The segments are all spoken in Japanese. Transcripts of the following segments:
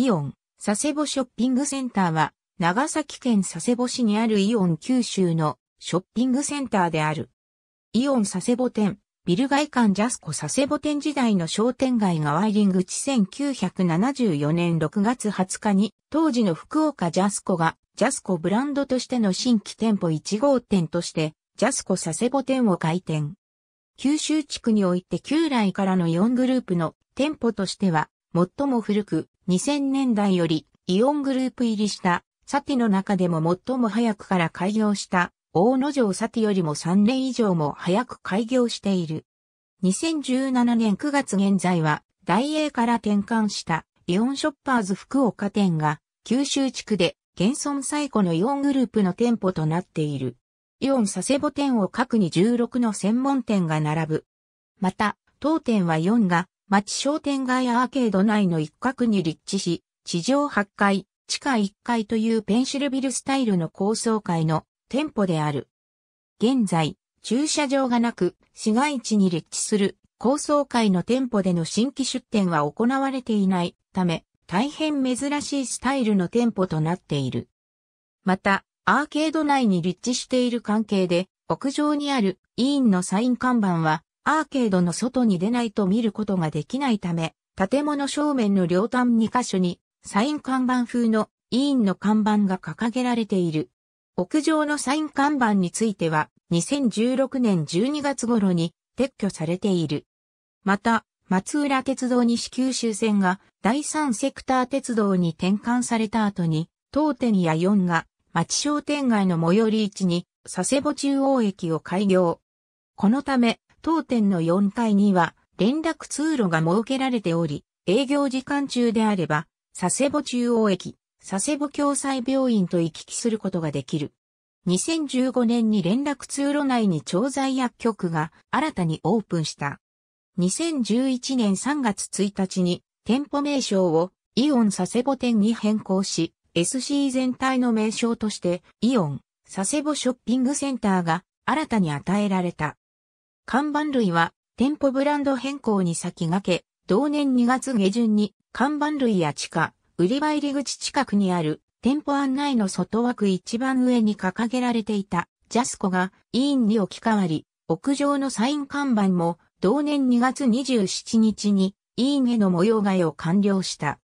イオン、佐世保ショッピングセンターは、長崎県佐世保市にあるイオン九州のショッピングセンターである。イオン佐世保店、ビル外館ジャスコ佐世保店時代の商店街がワイリング地1974年6月20日に、当時の福岡ジャスコが、ジャスコブランドとしての新規店舗1号店として、ジャスコ佐世保店を開店。九州地区において旧来からの4グループの店舗としては、最も古く、2000年代よりイオングループ入りしたサティの中でも最も早くから開業した大野城サティよりも3年以上も早く開業している。2017年9月現在は大英から転換したイオンショッパーズ福岡店が九州地区で現存最古のイオングループの店舗となっている。イオン佐世保店を各に16の専門店が並ぶ。また、当店はイオンが町商店街アーケード内の一角に立地し、地上8階、地下1階というペンシルビルスタイルの高層階の店舗である。現在、駐車場がなく、市街地に立地する高層階の店舗での新規出店は行われていないため、大変珍しいスタイルの店舗となっている。また、アーケード内に立地している関係で、屋上にある委員のサイン看板は、アーケードの外に出ないと見ることができないため、建物正面の両端2カ所に、サイン看板風の委員の看板が掲げられている。屋上のサイン看板については、2016年12月頃に撤去されている。また、松浦鉄道西九州線が第三セクター鉄道に転換された後に、当店や4が町商店街の最寄り位置に佐世保中央駅を開業。このため、当店の4階には連絡通路が設けられており、営業時間中であれば、佐世保中央駅、佐世保共済病院と行き来することができる。2015年に連絡通路内に調剤薬局が新たにオープンした。2011年3月1日に店舗名称をイオン佐世保店に変更し、SC 全体の名称としてイオン佐世保ショッピングセンターが新たに与えられた。看板類は店舗ブランド変更に先駆け、同年2月下旬に看板類や地下、売り場入り口近くにある店舗案内の外枠一番上に掲げられていたジャスコが委員に置き換わり、屋上のサイン看板も同年2月27日に委員への模様替えを完了した。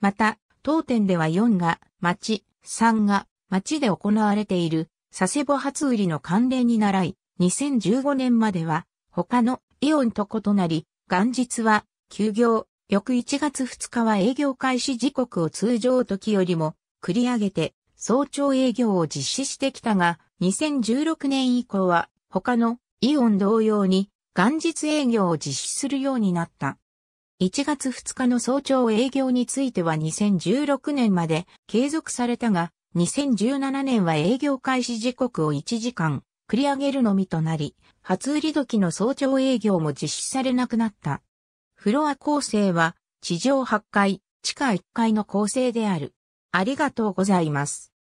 また、当店では4が町、3が町で行われている佐世保初売りの慣例に習い、2015年までは他のイオンと異なり、元日は休業、翌1月2日は営業開始時刻を通常時よりも繰り上げて早朝営業を実施してきたが、2016年以降は他のイオン同様に元日営業を実施するようになった。1月2日の早朝営業については2016年まで継続されたが、2017年は営業開始時刻を1時間繰り上げるのみとなり、初売り時の早朝営業も実施されなくなった。フロア構成は、地上8階、地下1階の構成である。ありがとうございます。